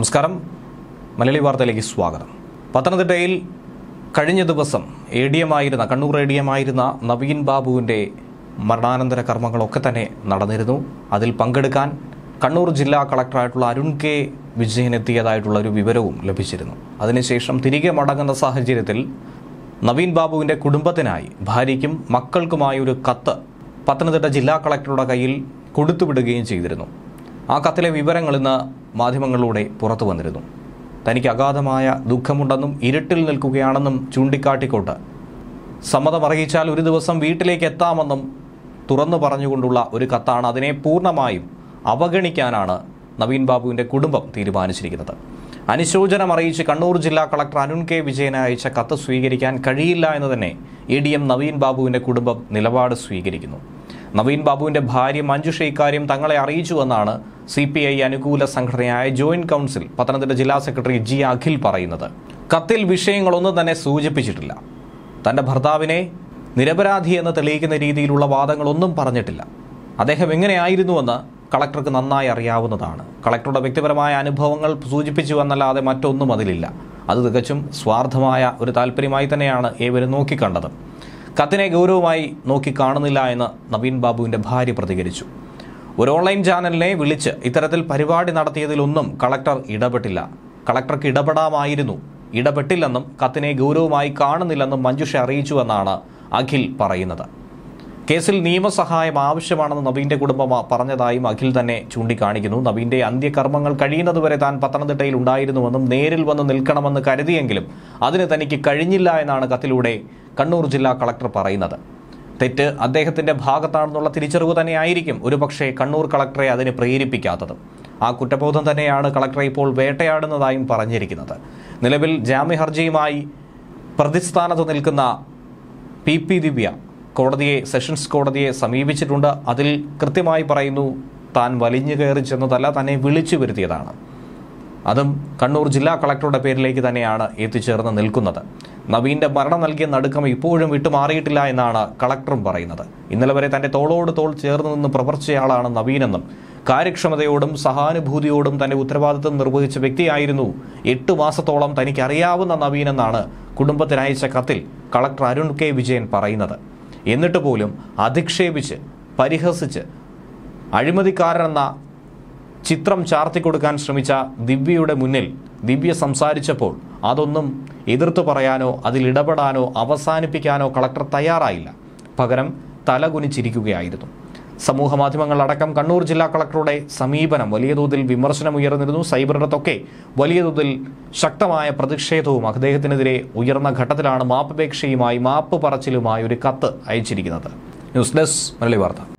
നമസ്കാരം മലയാളി വാർത്തയിലേക്ക് സ്വാഗതം പത്തനംതിട്ടയിൽ കഴിഞ്ഞ ദിവസം എ ഡി എം ആയിരുന്ന കണ്ണൂർ എ ഡി എം ആയിരുന്ന നവീൻ ബാബുവിൻ്റെ മരണാനന്തര കർമ്മങ്ങളൊക്കെ തന്നെ നടന്നിരുന്നു അതിൽ പങ്കെടുക്കാൻ കണ്ണൂർ ജില്ലാ കളക്ടറായിട്ടുള്ള അരുൺ കെ വിജയൻ എത്തിയതായിട്ടുള്ള ഒരു വിവരവും ലഭിച്ചിരുന്നു അതിനുശേഷം തിരികെ മടങ്ങുന്ന സാഹചര്യത്തിൽ നവീൻ ബാബുവിൻ്റെ കുടുംബത്തിനായി ഭാര്യയ്ക്കും മക്കൾക്കുമായി ഒരു കത്ത് പത്തനംതിട്ട ജില്ലാ കളക്ടറുടെ കയ്യിൽ കൊടുത്തുവിടുകയും ചെയ്തിരുന്നു ആ കത്തിലെ വിവരങ്ങൾ ഇന്ന് മാധ്യമങ്ങളിലൂടെ പുറത്തു വന്നിരുന്നു തനിക്ക് അഗാധമായ ദുഃഖമുണ്ടെന്നും ഇരുട്ടിൽ നിൽക്കുകയാണെന്നും ചൂണ്ടിക്കാട്ടിക്കോട്ട് സമ്മതമറിയിച്ചാൽ ഒരു ദിവസം വീട്ടിലേക്ക് എത്താമെന്നും തുറന്നു പറഞ്ഞുകൊണ്ടുള്ള ഒരു കത്താണ് അതിനെ പൂർണ്ണമായും അവഗണിക്കാനാണ് നവീൻ ബാബുവിൻ്റെ കുടുംബം തീരുമാനിച്ചിരിക്കുന്നത് അനുശോചനം അറിയിച്ച് കണ്ണൂർ ജില്ലാ കളക്ടർ അരുൺ കെ വിജയന് അയച്ച കത്ത് സ്വീകരിക്കാൻ കഴിയില്ല എന്ന് തന്നെ എ ഡി എം നവീൻ ബാബുവിൻ്റെ കുടുംബം നിലപാട് സ്വീകരിക്കുന്നു നവീൻ ബാബുവിൻ്റെ ഭാര്യ മഞ്ജുഷ ഇക്കാര്യം തങ്ങളെ അറിയിച്ചുവെന്നാണ് സി പി ഐ അനുകൂല സംഘടനയായ ജോയിന്റ് കൗൺസിൽ പത്തനംതിട്ട ജില്ലാ സെക്രട്ടറി ജി അഖിൽ പറയുന്നത് കത്തിൽ വിഷയങ്ങളൊന്നും തന്നെ സൂചിപ്പിച്ചിട്ടില്ല തൻ്റെ ഭർത്താവിനെ നിരപരാധി എന്ന് തെളിയിക്കുന്ന രീതിയിലുള്ള വാദങ്ങളൊന്നും പറഞ്ഞിട്ടില്ല അദ്ദേഹം എങ്ങനെയായിരുന്നുവെന്ന് കളക്ടർക്ക് നന്നായി അറിയാവുന്നതാണ് കളക്ടറുടെ വ്യക്തിപരമായ അനുഭവങ്ങൾ സൂചിപ്പിച്ചു എന്നല്ലാതെ മറ്റൊന്നും അതിലില്ല അത് തികച്ചും സ്വാർത്ഥമായ ഒരു താല്പര്യമായി തന്നെയാണ് ഏവരും നോക്കിക്കണ്ടത് കത്തിനെ ഗൗരവമായി നോക്കി കാണുന്നില്ല എന്ന് നവീൻ ബാബുവിൻ്റെ ഭാര്യ പ്രതികരിച്ചു ഒരു ഓൺലൈൻ ചാനലിനെ വിളിച്ച് ഇത്തരത്തിൽ പരിപാടി നടത്തിയതിലൊന്നും കളക്ടർ ഇടപെട്ടില്ല കളക്ടർക്ക് ഇടപെടാമായിരുന്നു ഇടപെട്ടില്ലെന്നും കത്തിനെ ഗൗരവമായി കാണുന്നില്ലെന്നും മഞ്ജുഷ അറിയിച്ചുവെന്നാണ് അഖിൽ പറയുന്നത് കേസിൽ നിയമസഹായം ആവശ്യമാണെന്ന് നബീന്റെ കുടുംബം പറഞ്ഞതായും അഖിൽ തന്നെ ചൂണ്ടിക്കാണിക്കുന്നു നബീന്റെ അന്ത്യകർമ്മങ്ങൾ കഴിയുന്നതുവരെ താൻ പത്തനംതിട്ടയിൽ ഉണ്ടായിരുന്നുവെന്നും നേരിൽ വന്ന് നിൽക്കണമെന്ന് കരുതിയെങ്കിലും അതിന് തനിക്ക് കഴിഞ്ഞില്ല എന്നാണ് കത്തിലൂടെ കണ്ണൂർ ജില്ലാ കളക്ടർ പറയുന്നത് തെറ്റ് അദ്ദേഹത്തിന്റെ ഭാഗത്താണെന്നുള്ള തിരിച്ചറിവ് തന്നെയായിരിക്കും ഒരുപക്ഷെ കണ്ണൂർ കളക്ടറെ അതിന് പ്രേരിപ്പിക്കാത്തത് ആ കുറ്റബോധം തന്നെയാണ് കളക്ടറെ ഇപ്പോൾ വേട്ടയാടുന്നതായും പറഞ്ഞിരിക്കുന്നത് നിലവിൽ ജാമ്യഹർജിയുമായി പ്രതിസ്ഥാനത്ത് നിൽക്കുന്ന പി പി ദിവ്യ കോടതിയെ സെഷൻസ് കോടതിയെ സമീപിച്ചിട്ടുണ്ട് അതിൽ കൃത്യമായി പറയുന്നു താൻ വലിഞ്ഞു കയറി ചെന്നതല്ല തന്നെ വിളിച്ചു വരുത്തിയതാണ് അതും കണ്ണൂർ ജില്ലാ കളക്ടറുടെ പേരിലേക്ക് തന്നെയാണ് എത്തിച്ചേർന്ന് നിൽക്കുന്നത് നവീന്റെ മരണം നൽകിയ നടുക്കം ഇപ്പോഴും വിട്ടുമാറിയിട്ടില്ല എന്നാണ് കളക്ടറും പറയുന്നത് ഇന്നലെ വരെ തന്റെ തോളോട് തോൾ ചേർന്ന് നിന്ന് പ്രവർത്തിച്ചയാളാണ് നവീനെന്നും കാര്യക്ഷമതയോടും സഹാനുഭൂതിയോടും തന്റെ ഉത്തരവാദിത്വം നിർവഹിച്ച വ്യക്തിയായിരുന്നു എട്ട് മാസത്തോളം തനിക്കറിയാവുന്ന നവീനെന്നാണ് കുടുംബത്തിനയച്ച കത്തിൽ കളക്ടർ അരുൺ കെ വിജയൻ പറയുന്നത് എന്നിട്ട് പോലും അധിക്ഷേപിച്ച് പരിഹസിച്ച് അഴിമതിക്കാരനെന്ന ചിത്രം ചാർത്തിക്കൊടുക്കാൻ ശ്രമിച്ച ദിവ്യയുടെ മുന്നിൽ ദിവ്യ സംസാരിച്ചപ്പോൾ അതൊന്നും എതിർത്തു പറയാനോ അതിലിടപെടാനോ അവസാനിപ്പിക്കാനോ കളക്ടർ തയ്യാറായില്ല പകരം തലകുനിച്ചിരിക്കുകയായിരുന്നു സമൂഹ മാധ്യമങ്ങളടക്കം കണ്ണൂർ ജില്ലാ കളക്ടറുടെ സമീപനം വലിയ തോതിൽ വിമർശനമുയർന്നിരുന്നു ഉയർന്നിരുന്നു സൈബറിടത്തൊക്കെ വലിയ തോതിൽ ശക്തമായ പ്രതിഷേധവും അദ്ദേഹത്തിനെതിരെ ഉയർന്ന ഘട്ടത്തിലാണ് മാപ്പപേക്ഷയുമായി മാപ്പ് പറച്ചിലുമായി ഒരു കത്ത് അയച്ചിരിക്കുന്നത് ന്യൂസ് ഡെസ്ക് മലയാളി വാർത്ത